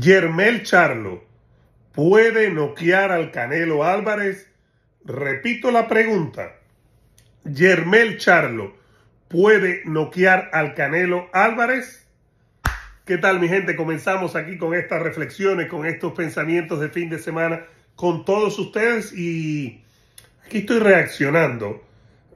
Yermel Charlo puede noquear al Canelo Álvarez. Repito la pregunta. Yermel Charlo puede noquear al Canelo Álvarez. ¿Qué tal mi gente? Comenzamos aquí con estas reflexiones, con estos pensamientos de fin de semana, con todos ustedes y aquí estoy reaccionando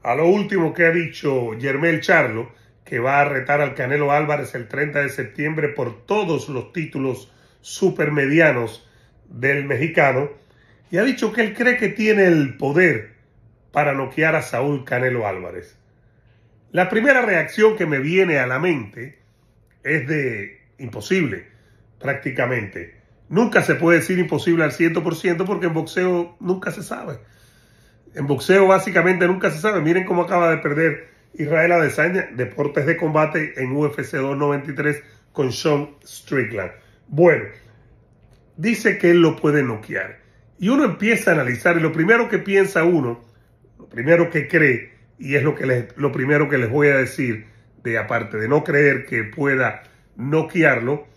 a lo último que ha dicho Yermel Charlo, que va a retar al Canelo Álvarez el 30 de septiembre por todos los títulos supermedianos del mexicano y ha dicho que él cree que tiene el poder para noquear a Saúl Canelo Álvarez. La primera reacción que me viene a la mente es de imposible, prácticamente. Nunca se puede decir imposible al 100% porque en boxeo nunca se sabe. En boxeo básicamente nunca se sabe. Miren cómo acaba de perder Israel Adesanya, deportes de combate en UFC 293 con Sean Strickland. Bueno, dice que él lo puede noquear. Y uno empieza a analizar y lo primero que piensa uno, lo primero que cree, y es lo, que lo primero que les voy a decir, de aparte de no creer que pueda noquearlo,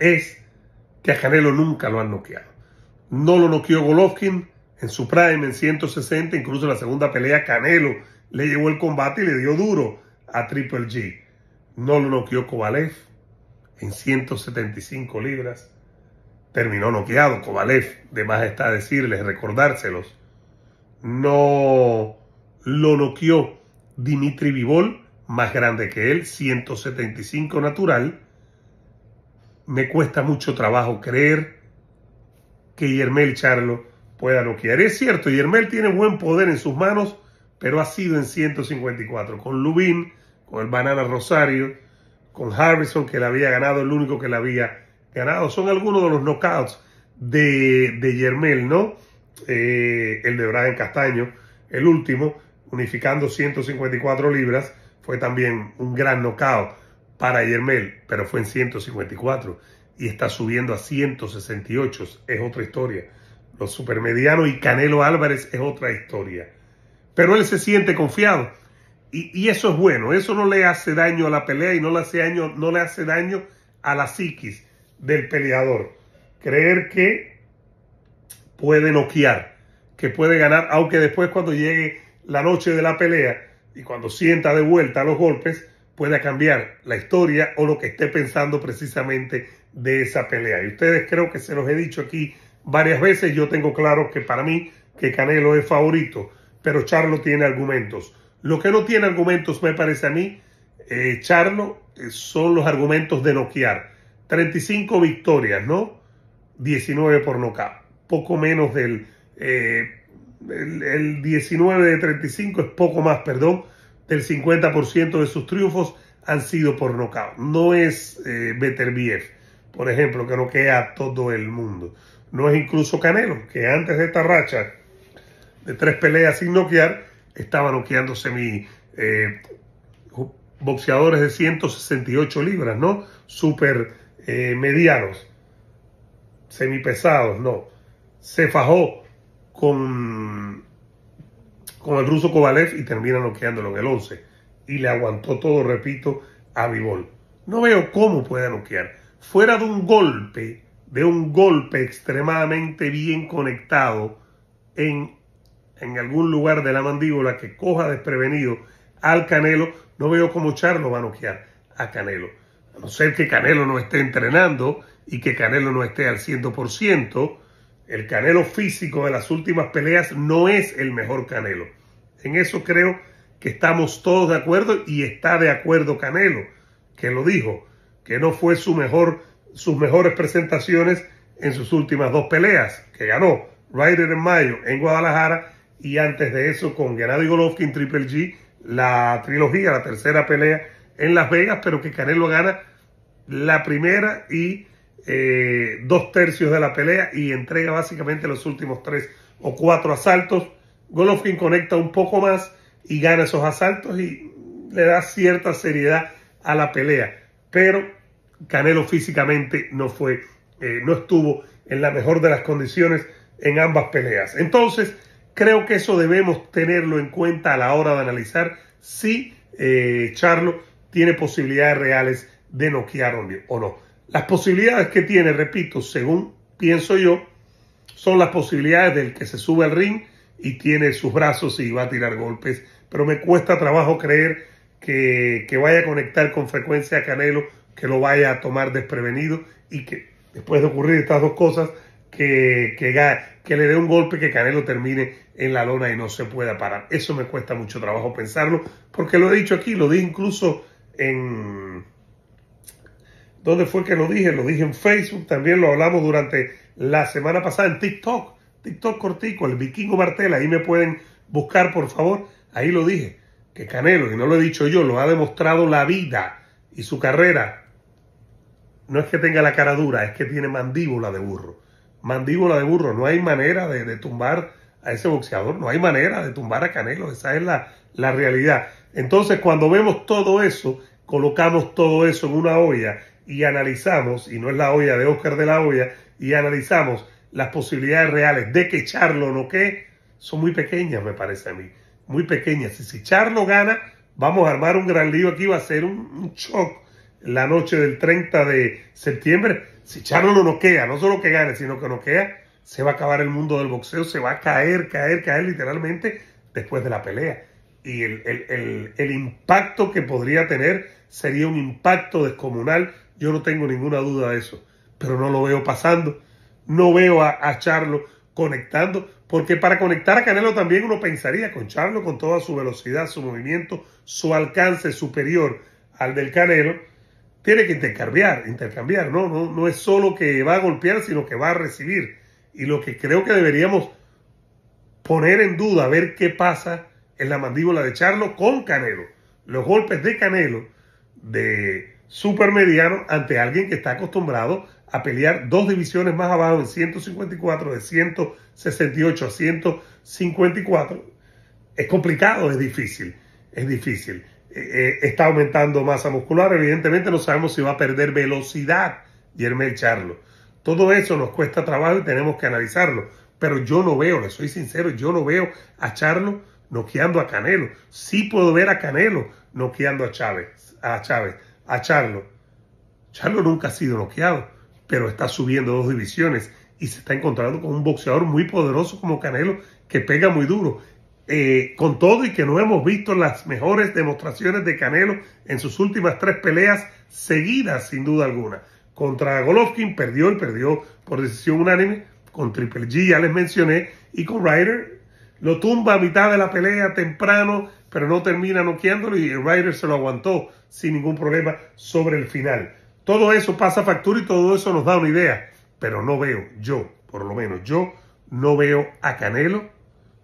es que a Canelo nunca lo han noqueado. No lo noqueó Golovkin en su prime en 160, incluso en la segunda pelea Canelo le llevó el combate y le dio duro a Triple G. No lo noqueó Kovalev, en 175 libras. Terminó noqueado. Kovalev, de más está decirles, recordárselos. No lo noqueó Dimitri Vivol, más grande que él, 175 natural. Me cuesta mucho trabajo creer que Yermel Charlo pueda noquear. Es cierto, Yermel tiene buen poder en sus manos, pero ha sido en 154. Con Lubin, con el Banana Rosario, con Harrison, que le había ganado, el único que la había ganado. Son algunos de los knockouts de, Yermel, ¿no? Eh, el de Brian Castaño, el último, unificando 154 libras, fue también un gran knockout para Yermel, pero fue en 154 y está subiendo a 168, es otra historia. Los supermedianos y Canelo Álvarez es otra historia. Pero él se siente confiado y, eso es bueno, eso no le hace daño a la pelea y no le hace daño, no le hace daño a la psiquis del peleador. Creer que puede noquear, que puede ganar, aunque después cuando llegue la noche de la pelea y cuando sienta de vuelta los golpes, pueda cambiar la historia o lo que esté pensando precisamente de esa pelea. Y ustedes creo que se los he dicho aquí varias veces, yo tengo claro que para mí que Canelo es favorito, pero Charlo tiene argumentos. Lo que no tiene argumentos, me parece a mí, eh, Charlo, eh, son los argumentos de noquear. 35 victorias, ¿no? 19 por nocaut. Poco menos del... Eh, el, 19 de 35 es poco más, perdón, del 50% de sus triunfos han sido por nocaut. No es eh, por ejemplo, que noquea a todo el mundo. No es incluso Canelo, que antes de esta racha de tres peleas sin noquear, estaba noqueando mi eh, boxeadores de 168 libras, ¿no? Super eh, medianos, semipesados, no. Se fajó con, con el ruso Kovalev y termina noqueándolo en el 11. Y le aguantó todo, repito, a Vivol. No veo cómo puede noquear. Fuera de un golpe, de un golpe extremadamente bien conectado en en algún lugar de la mandíbula que coja desprevenido al Canelo, no veo cómo Charlo va a noquear a Canelo. A no ser que Canelo no esté entrenando y que Canelo no esté al 100%, el Canelo físico de las últimas peleas no es el mejor Canelo. En eso creo que estamos todos de acuerdo y está de acuerdo Canelo, que lo dijo, que no fue su mejor, sus mejores presentaciones en sus últimas dos peleas, que ganó Ryder en mayo en Guadalajara y antes de eso con Gennady Golovkin, Triple G, la trilogía, la tercera pelea en Las Vegas, pero que Canelo gana la primera y eh, dos tercios de la pelea y entrega básicamente los últimos tres o cuatro asaltos. Golovkin conecta un poco más y gana esos asaltos y le da cierta seriedad a la pelea. Pero Canelo físicamente no fue, eh, no estuvo en la mejor de las condiciones en ambas peleas. Entonces, Creo que eso debemos tenerlo en cuenta a la hora de analizar si eh, Charlo tiene posibilidades reales de noquear o no. Las posibilidades que tiene, repito, según pienso yo, son las posibilidades del que se sube al ring y tiene sus brazos y va a tirar golpes. Pero me cuesta trabajo creer que, que vaya a conectar con frecuencia a Canelo, que lo vaya a tomar desprevenido y que después de ocurrir estas dos cosas, que, que, le dé un golpe que Canelo termine en la lona y no se pueda parar. Eso me cuesta mucho trabajo pensarlo, porque lo he dicho aquí, lo di incluso en... ¿Dónde fue que lo dije? Lo dije en Facebook, también lo hablamos durante la semana pasada en TikTok, TikTok cortico, el vikingo Martel, ahí me pueden buscar por favor, ahí lo dije, que Canelo, y no lo he dicho yo, lo ha demostrado la vida y su carrera. No es que tenga la cara dura, es que tiene mandíbula de burro mandíbula de burro. No hay manera de, tumbar a ese boxeador, no hay manera de tumbar a Canelo. Esa es la, realidad. Entonces, cuando vemos todo eso, colocamos todo eso en una olla y analizamos, y no es la olla de Oscar de la olla, y analizamos las posibilidades reales de que Charlo no que son muy pequeñas, me parece a mí. Muy pequeñas. Y si Charlo gana, vamos a armar un gran lío aquí, va a ser un, un shock la noche del 30 de septiembre, si Charlo no noquea, no solo que gane, sino que noquea, se va a acabar el mundo del boxeo, se va a caer, caer, caer literalmente después de la pelea. Y el, impacto que podría tener sería un impacto descomunal, yo no tengo ninguna duda de eso, pero no lo veo pasando, no veo a, a Charlo conectando, porque para conectar a Canelo también uno pensaría con Charlo, con toda su velocidad, su movimiento, su alcance superior al del Canelo, tiene que intercambiar, intercambiar, ¿no? No, no es solo que va a golpear, sino que va a recibir. Y lo que creo que deberíamos poner en duda, ver qué pasa en la mandíbula de Charlo con Canelo. Los golpes de Canelo de supermediano ante alguien que está acostumbrado a pelear dos divisiones más abajo en 154, de 168 a 154, es complicado, es difícil, es difícil. Eh, está aumentando masa muscular, evidentemente no sabemos si va a perder velocidad el Charlo. Todo eso nos cuesta trabajo y tenemos que analizarlo. Pero yo no veo, le soy sincero, yo no veo a Charlo noqueando a Canelo. Sí puedo ver a Canelo noqueando a Chávez, a Chávez, a Charlo. Charlo nunca ha sido noqueado, pero está subiendo dos divisiones y se está encontrando con un boxeador muy poderoso como Canelo que pega muy duro eh, con todo y que no hemos visto las mejores demostraciones de Canelo en sus últimas tres peleas seguidas, sin duda alguna. Contra Golovkin perdió y perdió por decisión unánime. Con Triple G ya les mencioné. Y con Ryder lo tumba a mitad de la pelea temprano, pero no termina noqueándolo y Ryder se lo aguantó sin ningún problema sobre el final. Todo eso pasa factura y todo eso nos da una idea. Pero no veo, yo, por lo menos yo, no veo a Canelo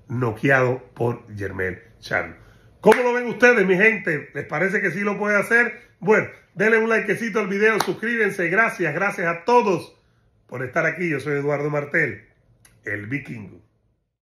noqueado por Germán Charlo. ¿Cómo lo ven ustedes, mi gente? ¿Les parece que sí lo puede hacer? Bueno, denle un likecito al video, suscríbanse. Gracias, gracias a todos por estar aquí. Yo soy Eduardo Martel, el vikingo.